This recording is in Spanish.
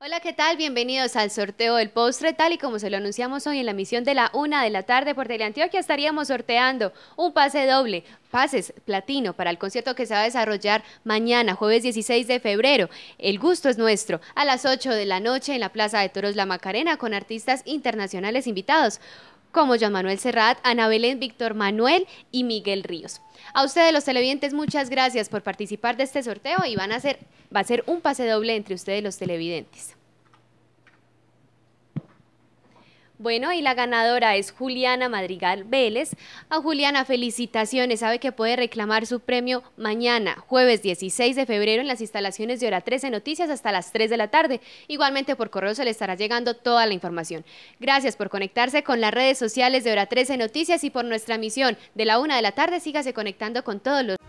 Hola, ¿qué tal? Bienvenidos al sorteo del postre. Tal y como se lo anunciamos hoy en la misión de la una de la tarde por Teleantioquia, estaríamos sorteando un pase doble, pases platino para el concierto que se va a desarrollar mañana, jueves 16 de febrero. El gusto es nuestro, a las 8 de la noche en la Plaza de Toros La Macarena con artistas internacionales invitados como Juan Manuel Serrat, Ana Belén, Víctor Manuel y Miguel Ríos. A ustedes los televidentes, muchas gracias por participar de este sorteo y van a ser, va a ser un pase doble entre ustedes los televidentes. Bueno, y la ganadora es Juliana Madrigal Vélez. A Juliana, felicitaciones. Sabe que puede reclamar su premio mañana, jueves 16 de febrero, en las instalaciones de Hora 13 Noticias hasta las 3 de la tarde. Igualmente por correo se le estará llegando toda la información. Gracias por conectarse con las redes sociales de Hora 13 Noticias y por nuestra misión de la 1 de la tarde. Sígase conectando con todos los...